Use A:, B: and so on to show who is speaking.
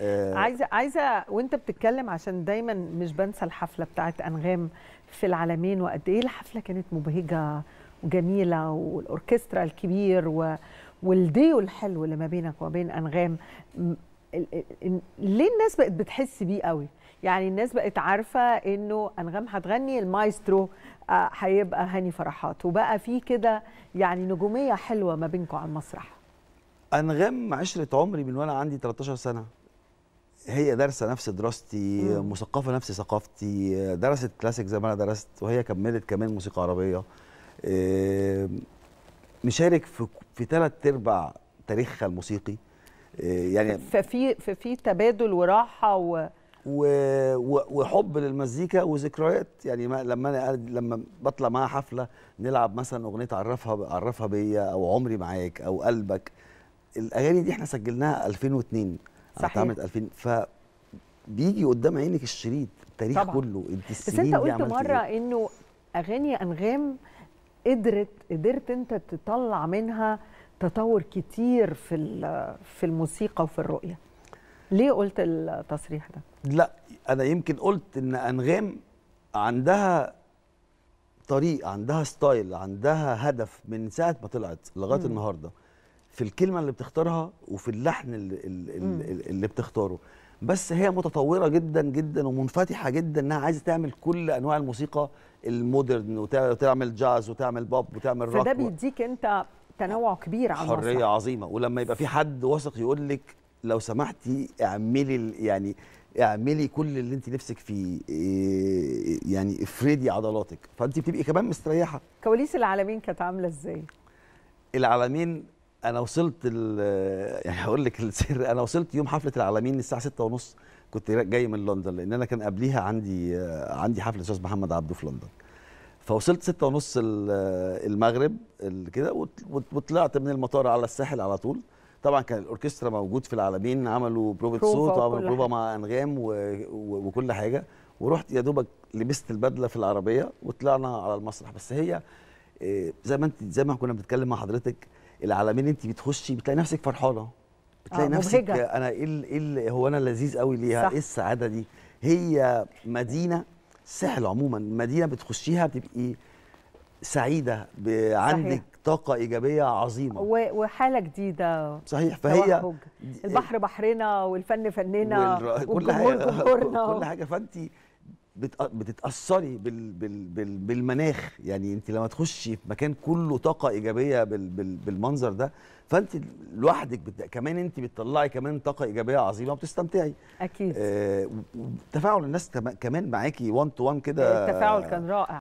A: آه عايزه
B: عايزه وانت بتتكلم عشان دايما مش بنسى الحفله بتاعه انغام في العالمين وقد ايه الحفله كانت مبهجه وجميله والاوركسترا الكبير و... والديو الحلو اللي ما بينك وما بين انغام ليه الناس بقت بتحس بيه قوي يعني الناس بقت عارفه انه انغام هتغني المايسترو آه، هيبقى هاني فرحات وبقى في كده يعني نجوميه حلوه ما بينكم على المسرح
A: انغام عشره عمري من وانا عندي 13 سنه هي دارسه نفس دراستي مم. مثقفه نفس ثقافتي درست كلاسيك زي ما انا درست وهي كملت كمان موسيقى عربيه مشارك في في ثلاث ارباع تاريخها الموسيقي آه، يعني
B: ففي ففي تبادل وراحه و...
A: و... وحب للمزيكا وذكريات يعني ما لما انا لما بطلع معاها حفله نلعب مثلا اغنيه عرفها عرفها بيا او عمري معاك او قلبك الاغاني دي احنا سجلناها 2002 صحيح اتعملت 2000 ف بيجي قدام عينك الشريط التاريخ طبعا. كله انت السنين بس انت قلت مره
B: إيه؟ انه اغاني انغام قدرت قدرت انت تطلع منها تطور كتير في في الموسيقى وفي الرؤيه ليه قلت التصريح ده
A: لا انا يمكن قلت ان انغام عندها طريق عندها ستايل عندها هدف من ساعه ما طلعت لغايه النهارده في الكلمه اللي بتختارها وفي اللحن اللي, اللي, اللي بتختاره بس هي متطوره جدا جدا ومنفتحه جدا انها عايزه تعمل كل انواع الموسيقى المودرن وتعمل جاز وتعمل بوب وتعمل روك فده
B: بيديك انت تنوع كبير على حريه المسرح.
A: عظيمه ولما يبقى في حد واثق يقول لك لو سمحتي اعملي يعني اعملي كل اللي انت نفسك فيه يعني افردي عضلاتك فانت بتبقي كمان مستريحه
B: كواليس العالمين كانت عامله ازاي
A: العالمين انا وصلت يعني هقول لك السر انا وصلت يوم حفله العالمين الساعه 6:30 ونص كنت جاي من لندن لان انا كان قبليها عندي عندي حفله الاستاذ محمد عبده في لندن فوصلت ستة ونص المغرب كده وطلعت من المطار على الساحل على طول طبعا كان الاوركسترا موجود في العالمين عملوا بروفة صوت وعملوا بروفة مع انغام وكل حاجه ورحت يا دوبك لبست البدله في العربيه وطلعنا على المسرح بس هي آه، زي ما انت زي ما كنا بنتكلم مع حضرتك العالمين انت بتخشي بتلاقي نفسك فرحانه
B: بتلاقي آه نفسك مبهجة.
A: انا ايه ايه هو انا لذيذ قوي ليها ايه السعاده دي هي مدينه سهل عموما مدينه بتخشيها بتبقي سعيده عندك طاقه ايجابيه عظيمه
B: وحاله جديده صحيح فهي البحر بحرنا والفن فننا والجمهور جمهورنا كل حاجه
A: فانت بتتاثري بال بال بال بالمناخ يعني انت لما تخشي في مكان كله طاقه ايجابيه بال بال بالمنظر ده فانت لوحدك بت... كمان انت بتطلعي كمان طاقه ايجابيه عظيمه وبتستمتعي اكيد آه تفاعل الناس كمان معاكي 1 تو 1 كده التفاعل كان
B: رائع